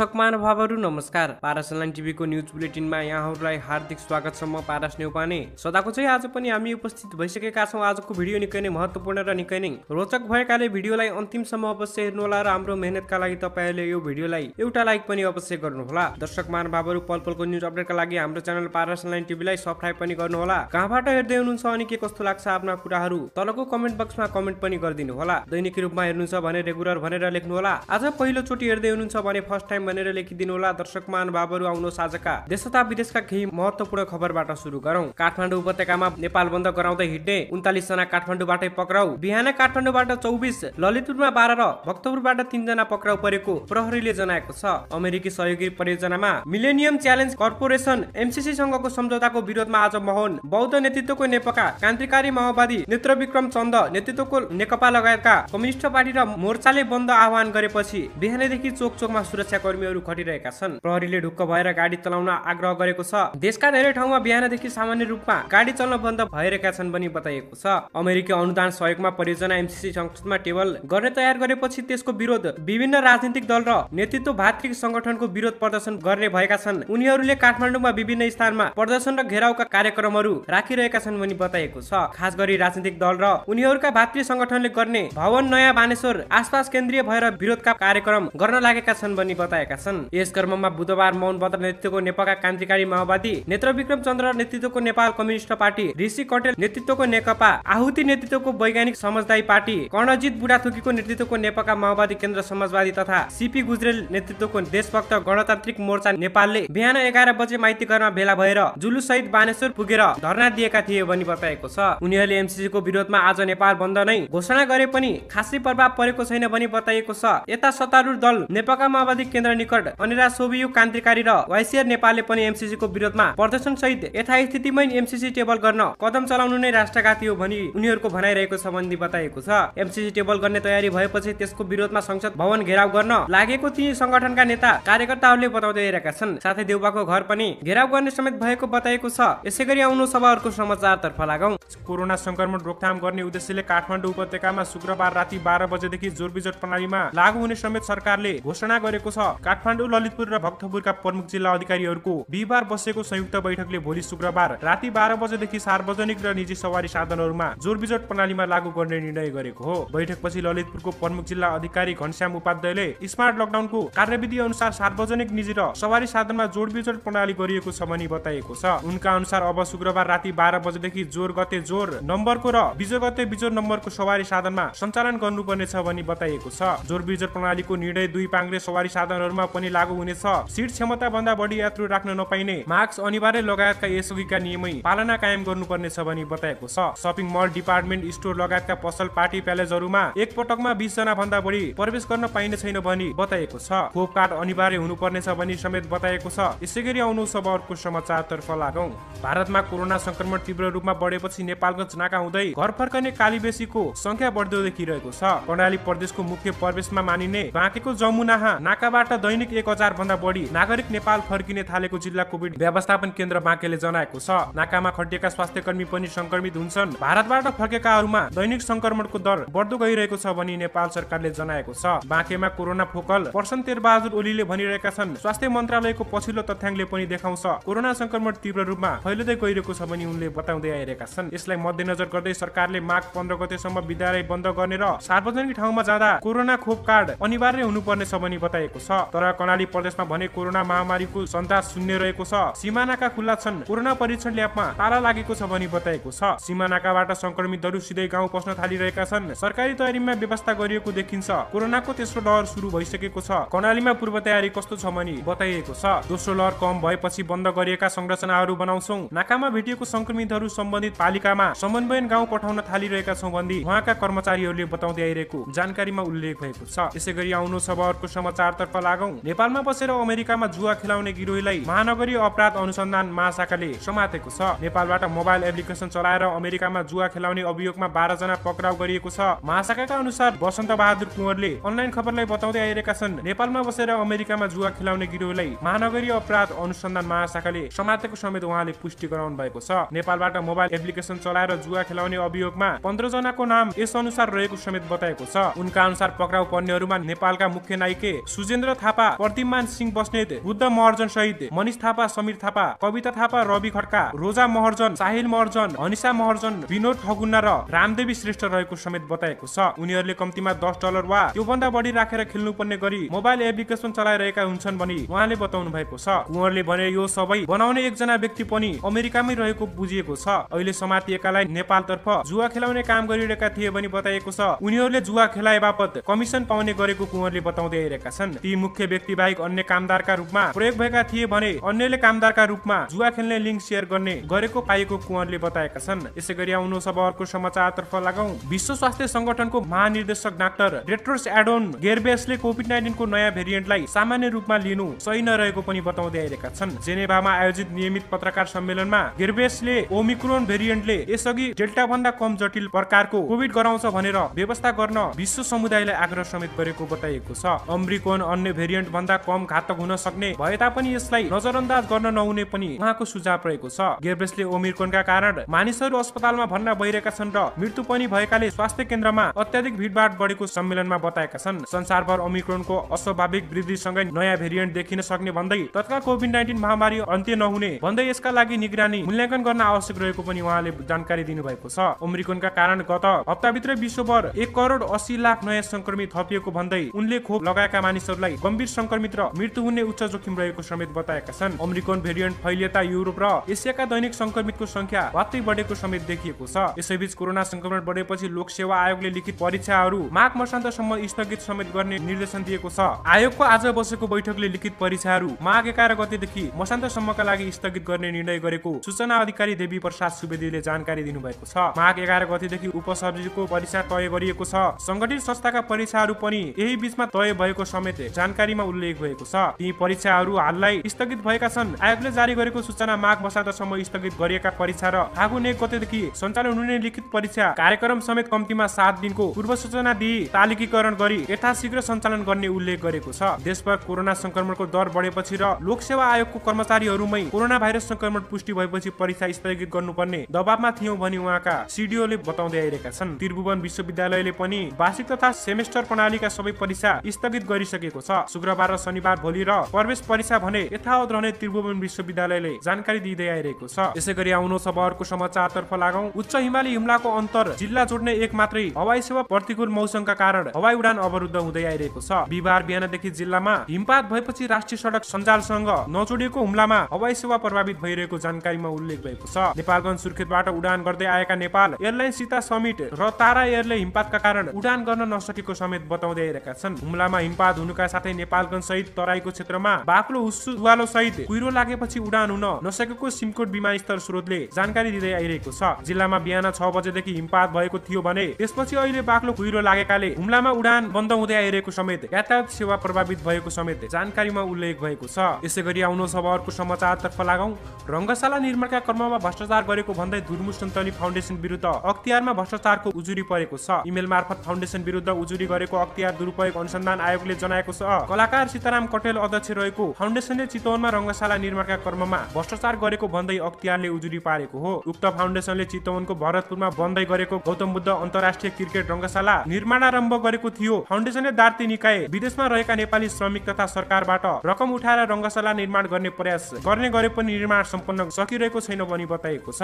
दर्शक महानुभावहरू नमस्कार पारस अनलाइन टिभीको न्युज बुलेटिनमा यहाँहरूलाई हार्दिक स्वागत छ म पारस नेउपाने सदाको चाहिँ आज पनि हामी उपस्थित भइसकेका छौँ आजको भिडियो निकै नै महत्त्वपूर्ण र निकै नै रोचक भएकाले भिडियोलाई अन्तिमसम्म अवश्य हेर्नुहोला र हाम्रो मेहनतका लागि तपाईँहरूले यो भिडियोलाई एउटा लाइक पनि अवश्य गर्नुहोला दर्शक महानुभावहरू पल पलको न्युज अपडेटका लागि हाम्रो च्यानल पारस अनलाइन टिभीलाई सब्सक्राइब पनि गर्नुहोला कहाँबाट हेर्दै हुनुहुन्छ अनि के कस्तो लाग्छ आफ्ना कुराहरू तलको कमेन्ट बक्समा कमेन्ट पनि गरिदिनु होला दैनिक रूपमा हेर्नुहुन्छ भने रेगुलर भनेर लेख्नुहोला आज पहिलोचोटि हेर्दै हुनुहुन्छ भने फर्स्ट टाइम भनेर लेखिदिनु होला दर्शक महानुभावहरू आउनुहोस् आजका देश तथा विदेशका केही महत्वपूर्ण खबरबाट सुरु गरौँ काठमाडौँ उपत्यकामा नेपाल बन्द गराउँदै हिँड्ने उन्तालिस जना काठमाडौँबाटै पक्राउ बिहान काठमाडौँबाट चौबिस ललितपुरमा बाह्र र भक्तपुरबाट तिनजना पक्राउ परेको प्रहरीले जनाएको छ अमेरिकी सहयोगी परियोजनामा मिलेनियम च्यालेन्ज कर्पोरेसन एमसिसी संघको सम्झौताको विरोधमा आज महन बौद्ध नेतृत्वको नेपका क्रान्तिकारी माओवादी नेत्र विक्रम चन्द नेतृत्वको नेकपा लगायतका कम्युनिष्ट पार्टी र मोर्चाले बन्द आह्वान गरेपछि बिहानैदेखि चोक चोकमा सुरक्षाको कर्मीहरू खटिरहेका छन् प्रहरीले ढुक्क भएर गाडी चलाउन आग्रह गरेको छ देशका धेरै ठाउँमा बिहानदेखि सामान्य रूपमा गाडी चल्न बन्द भइरहेका छन् भनी बताइएको छ अमेरिकी अनुदान सहयोगमा परियोजना एमसिसी संसदमा टेबल गर्ने तयार गरेपछि त्यसको विरोध विभिन्न राजनीतिक दल र नेतृत्व भातृ संगठनको विरोध प्रदर्शन गर्ने भएका छन् उनीहरूले काठमाडौँमा विभिन्न स्थानमा प्रदर्शन र घेराउका कार्यक्रमहरू राखिरहेका छन् भनी बताएको छ खास गरी राजनीतिक दल र उनीहरूका भातृ संगठनले गर्ने भवन नयाँ बानेश्वर आसपास केन्द्रीय भएर विरोधका कार्यक्रम गर्न लागेका छन् भनी बताए बताएका छन् यस क्रममा बुधबार बद्र नेतृत्वको नेपालका क्रान्तिकारी माओवादी नेत्र विक्रम चन्द्र नेतृत्वको नेपाल कम्युनिष्ट पार्टी ऋषि कटेल नेतृत्वको नेकपा आहुति नेतृत्वको वैज्ञानिक समाजदायी पार्टी कर्णजित बुढाथुकीको नेतृत्वको नेपालका माओवादी केन्द्र समाजवादी तथा सिपी गुजरेल नेतृत्वको देशभक्त गणतान्त्रिक मोर्चा नेपालले बिहान एघार बजे माइती घरमा भेला भएर जुलुस सहित बानेश्वर पुगेर धरना दिएका थिए भनी बताएको छ उनीहरूले एमसिसीको विरोधमा आज नेपाल बन्द नै घोषणा गरे पनि खासै प्रभाव परेको छैन भनी बताएको छ यता सत्तारूढ दल नेपालका माओवादी केन्द्र केन्द्र निकट अनिरा सोभियु क्रान्तिकारी र वाइसियर नेपालले पनि एमसिसीको विरोधमा प्रदर्शन सहित यथास्थितिमै एमसिसी टेबल गर्न कदम चलाउनु नै राष्ट्रघाती हो भनी उनीहरूको भनाइरहेको सम्बन्धी बताएको छ एमसिसी टेबल गर्ने तयारी भएपछि त्यसको विरोधमा संसद भवन घेराउ गर्न लागेको ती संगठनका नेता कार्यकर्ताहरूले बताउँदै आइरहेका छन् साथै देउबाको घर पनि घेराउ गर्ने समेत भएको बताएको छ यसै गरी आउनु सभाहरूको समाचारतर्फ लागौ कोरोना संक्रमण रोकथाम गर्ने उद्देश्यले काठमाडौँ उपत्यकामा शुक्रबार राति बाह्र बजेदेखि जोरबिजोर प्रणालीमा लागू हुने समेत सरकारले घोषणा गरेको छ काठमाडौँ ललितपुर र भक्तपुरका प्रमुख जिल्ला अधिकारीहरूको बिहिबार बसेको संयुक्त बैठकले भोलि शुक्रबार राति बाह्र बजेदेखि सार्वजनिक र निजी सवारी साधनहरूमा जोरबिजोट प्रणालीमा लागू गर्ने निर्णय गरेको हो बैठकपछि ललितपुरको प्रमुख जिल्ला अधिकारी घनश्याम उपाध्यायले स्मार्ट लकडाउनको कार्यविधि अनुसार सार्वजनिक निजी र सवारी साधनमा जोडबिजोड प्रणाली गरिएको छ भनी बताएको छ उनका अनुसार अब शुक्रबार राति बाह्र बजेदेखि जोर गते जोर नम्बरको र बिजो गते बिजो नम्बरको सवारी साधनमा सञ्चालन गर्नुपर्नेछ भनी बताएको छ जोर प्रणालीको निर्णय दुई पाङ्रे सवारी साधनहरू क्षेत्रहरूमा पनि लागू हुनेछ सिट क्षमता भन्दा बढी यात्रु राख्न नपाइने मास्क अनिवार्य लगायतका यसअघिका नियमै पालना कायम गर्नुपर्नेछ भनी बताएको छ सपिङ मल डिपार्टमेन्ट स्टोर लगायतका पसल पार्टी प्यालेजहरूमा एक पटकमा बिस जना भन्दा बढी प्रवेश गर्न पाइने छैन भनी बताएको छ खोप कार्ड अनिवार्य हुनुपर्नेछ भनी समेत बताएको छ यसै गरी आउनु अब अर्को समाचारतर्फ लागौ भारतमा कोरोना संक्रमण तीव्र रूपमा बढेपछि नेपालगञ्ज नाका हुँदै घर फर्कने कालीबेसीको संख्या बढ्दो देखिरहेको छ कर्णाली प्रदेशको मुख्य प्रवेशमा मानिने बाँकेको जमुनाहा नाकाबाट दैनिक एक हजार भन्दा बढी नागरिक नेपाल फर्किने थालेको जिल्ला कोविड व्यवस्थापन केन्द्र बाँकेले जनाएको छ नाकामा खटिएका स्वास्थ्य कर्मी पनि संक्रमित हुन्छन् भारतबाट फर्केकाहरूमा दैनिक संक्रमणको दर बढ्दो गइरहेको छ भनी नेपाल सरकारले जनाएको छ बाँकेमा कोरोना फोकल पर्सन बहादुर ओलीले भनिरहेका छन् स्वास्थ्य मन्त्रालयको पछिल्लो तथ्याङ्कले पनि देखाउँछ कोरोना संक्रमण तीव्र रूपमा फैलिँदै गइरहेको छ भनी उनले बताउँदै आइरहेका छन् यसलाई मध्यनजर गर्दै सरकारले माघ पन्ध्र गतेसम्म विद्यालय बन्द गर्ने र सार्वजनिक ठाउँमा जाँदा कोरोना खोप कार्ड अनिवार्य हुनुपर्ने छ भनी बताएको छ तर कर्णाली प्रदेशमा भने कोरोना महामारीको सन्दास शून्य रहेको छ सिमानाका खुल्ला छन् कोरोना परीक्षण ल्याबमा ताला लागेको छ भनी बताएको छ सिमानाकाबाट संक्रमितहरू सिधै गाउँ पस्न थालिरहेका छन् सरकारी तयारीमा व्यवस्था गरिएको देखिन्छ कोरोनाको तेस्रो लहर सुरु भइसकेको छ कर्णालीमा पूर्व तयारी कस्तो छ भनी बताइएको छ दोस्रो लहर कम भएपछि बन्द गरिएका संरचनाहरू बनाउँछौ नाकामा भेटिएको संक्रमितहरू सम्बन्धित पालिकामा समन्वयन गाउँ पठाउन थालिरहेका छौँ भन्दै उहाँका कर्मचारीहरूले बताउँदै आइरहेको जानकारीमा उल्लेख भएको छ यसै गरी आउनु अब अर्को समाचारतर्फ लाग नेपालमा बसेर अमेरिकामा जुवा खेलाउने गिरोहीलाई महानगरी अपराध अनुसन्धान महाशाखाले समातेको छ नेपालबाट मोबाइल एप्लिकेसन चलाएर अमेरिकामा जुवा खेलाउने अभियोगमा बाह्र जना पक्राउ गरिएको छ महाशाखाका अनुसार वसन्त बहादुर कुँवरले अनलाइन खबरलाई बताउँदै आइरहेका छन् नेपालमा बसेर अमेरिकामा जुवा खेलाउने गिरोहलाई महानगरीय अपराध अनुसन्धान महाशाखाले समातेको समेत उहाँले पुष्टि गराउनु भएको छ नेपालबाट मोबाइल एप्लिकेसन चलाएर जुवा खेलाउने अभियोगमा पन्ध्र जनाको नाम यस अनुसार रहेको समेत बताएको छ उनका अनुसार पक्राउ पर्नेहरूमा नेपालका मुख्य नायिके सुजेन्द्र थापा प्रतिमान सिंह बस्नेत बुद्ध महर्जन सहित मनिष थापा समीर थापा कविता थापा रवि खड्का रोजा महर्जन साहिल महर्जन हनिसा महर्जन विनोद ठगुन्ना र रामदेवी श्रेष्ठ रहेको समेत बताएको छ उनीहरूले कम्तीमा दस डलर वा त्योभन्दा बढी राखेर खेल्नुपर्ने गरी मोबाइल एप्लिकेसन चलाइरहेका हुन्छन् भनी उहाँले बताउनु भएको छ कुँवरले भने यो सबै बनाउने एकजना व्यक्ति पनि अमेरिकामै रहेको बुझिएको छ अहिले समातिएकालाई नेपालतर्फ जुवा खेलाउने काम गरिरहेका थिए भनी बताएको छ उनीहरूले जुवा खेलाए बापत कमिसन पाउने गरेको कुँवरले बताउँदै आइरहेका छन् ती मुख्य व्यक्ति बाहेक अन्य कामदारका रूपमा प्रयोग भएका थिए भने अन्यले कामदारका रूपमा जुवा खेल्ने लिङ्क सेयर गर्ने गरेको पाएको कुवरले बताएका छन् यसै गरी आउनुहोस् अब अर्को समाचारतर्फ लगाऊ विश्व स्वास्थ्य संगठनको महानिर्देशक डाक्टर रेट्रोस एडोन गेर्बेसले कोभिड नाइन्टिनको नयाँ भेरिएन्टलाई सामान्य रूपमा लिनु सही नरहेको पनि बताउँदै आइरहेका छन् जेनेभामा आयोजित नियमित पत्रकार सम्मेलनमा गेर्बेसले ओमिक्रोन भेरिएन्टले यसअघि डेल्टा भन्दा कम जटिल प्रकारको कोभिड गराउँछ भनेर व्यवस्था गर्न विश्व समुदायलाई आग्रह समेत गरेको बताइएको छ अमरिकोन अन्य भेरिएन्ट भन्दा कम घातक हुन सक्ने भए तापनि यसलाई नजरअन्दाज गर्न नहुने पनि उहाँको सुझाव रहेको छ गेब्रेसले ओमिरकोनका कारण मानिसहरू अस्पतालमा भर्ना भइरहेका छन् र मृत्यु पनि भएकाले स्वास्थ्य केन्द्रमा अत्याधिक भिडभाड बढेको सम्मेलनमा बताएका छन् संसारभर ओमिक्रोनको अस्वाभाविक सँगै नयाँ भेरिएन्ट देखिन सक्ने भन्दै तत्काल कोभिड नाइन्टिन महामारी अन्त्य नहुने भन्दै यसका लागि निगरानी मूल्याङ्कन गर्न आवश्यक रहेको पनि उहाँले जानकारी दिनुभएको छ ओमिक्रोनका कारण गत हप्ताभित्र विश्वभर एक करोड अस्सी लाख नयाँ संक्रमित थपिएको भन्दै उनले खोप लगाएका मानिसहरूलाई गम्भीर संक्रमित र मृत्यु हुने उच्च जोखिम रहेको समेत बताएका छन् अमेरिकन भेरिएन्ट फैलिएता युरोप र एसियाका दैनिक संक्रमितको संख्या वात्तै बढेको समेत देखिएको छ यसैबीच कोरोना संक्रमण बढेपछि लोकसेवा आयोगले लिखित परीक्षाहरू माघ मसान्तसम्म स्थगित समेत गर्ने निर्देशन दिएको छ आयोगको आज बसेको बैठकले लिखित परीक्षाहरू माघ एघार गतेदेखि मसान्तसम्मका लागि स्थगित गर्ने निर्णय गरेको सूचना अधिकारी देवी प्रसाद सुवेदीले जानकारी दिनुभएको छ माघ एघार गतेदेखि उपसर्जीको परीक्षा तय गरिएको छ संगठित संस्थाका परीक्षाहरू पनि यही बिचमा तय भएको समेत जानकारी जानकारीमा उल्लेख भएको छ ती परीक्षाहरू हाललाई स्थगित भएका छन् आयोगले जारी गरेको सूचना माघ बसान्तसम्म स्थगित गरिएका परीक्षा र फागुन एक गतेदेखि सञ्चालन हुने लिखित परीक्षा कार्यक्रम समेत कम्तीमा सात दिनको पूर्व सूचना दिई तालिकीकरण गरी यथाशीघ्र सञ्चालन गर्ने उल्लेख गरेको छ देशभर कोरोना संक्रमणको दर बढेपछि र लोक सेवा आयोगको कर्मचारीहरूमै कोरोना भाइरस संक्रमण पुष्टि भएपछि परीक्षा स्थगित गर्नुपर्ने दबावमा थियौँ भनी उहाँका सिडिओले बताउँदै आइरहेका छन् त्रिभुवन विश्वविद्यालयले पनि वार्षिक तथा सेमेस्टर प्रणालीका सबै परीक्षा स्थगित गरिसकेको छ शुक्रबार र शनिबार भोलि र प्रवेश परीक्षा भने यथावत रहने त्रिभुवन विश्वविद्यालयले जानकारी दिँदै आइरहेको छ यसै गरी आउनुहोस् अब अर्को समाचारतर्फ लागौं उच्च हिमाली हिमलाको अन्तर जिल्ला जोड्ने एक मात्रै हवाई सेवा प्रतिकूल मौसमका कारण हवाई उडान अवरुद्ध हुँदै आइरहेको छ बिहिबार बिहानदेखि जिल्लामा हिमपात भएपछि राष्ट्रिय सडक सञ्जालसँग नजोडिएको हुम्लामा हवाई सेवा प्रभावित भइरहेको जानकारीमा उल्लेख भएको छ नेपालगञ्ज सुर्खेतबाट उडान गर्दै आएका नेपाल एयरलाइन्स सीता समिट र तारा एयरले हिमपातका कारण उडान गर्न नसकेको समेत बताउँदै आइरहेका छन् हुम्लामा हिमपात हुनुका साथै सहित तराईको क्षेत्रमा बाक्लो हुस्सु सहित कुहिरो लागेपछि उडान हुन नसकेको सिमकोट विमानस्थल स्रोतले जानकारी दिँदै आइरहेको छ जिल्लामा बिहान छ बजेदेखि हिमपात भएको थियो भने त्यसपछि अहिले बाक्लो कुहिरो लागेकाले हुम्लामा उडान बन्द हुँदै आइरहेको समेत यातायात सेवा प्रभावित भएको समेत जानकारीमा उल्लेख भएको छ यसै गरी आउनुहोस् अब अर्को समाचारतर्फ लागौ रङ्गशाला निर्माणका क्रममा भ्रष्टाचार गरेको भन्दै धुर्मु सन्तली फाउन्डेसन विरुद्ध अख्तियारमा भ्रष्टाचारको उजुरी परेको छ इमेल मार्फत फाउन्डेसन विरुद्ध उजुरी गरेको अख्तियार दुरुपयोग अनुसन्धान आयोगले जनाएको छ कलाकार सीताराम कटेल अध्यक्ष रहेको फाउन्डेसनले चितवनमा रङ्गशाला निर्माणका क्रममा भ्रष्टाचार गरेको भन्दै अख्तियारले उजुरी पारेको हो उक्त फाउन्डेसनले चितवनको भरतपुरमा बन्दै गरेको गौतम बुद्ध अन्तर्राष्ट्रिय क्रिकेट रङ्गशाला निर्माणारम्भ गरेको थियो फाउन्डेसनले दार्ती निकाय विदेशमा रहेका नेपाली श्रमिक तथा सरकारबाट रकम उठाएर रङ्गशाला निर्माण गर्ने प्रयास गर्ने गरे पनि निर्माण सम्पन्न सकिरहेको छैन भनी बताएको छ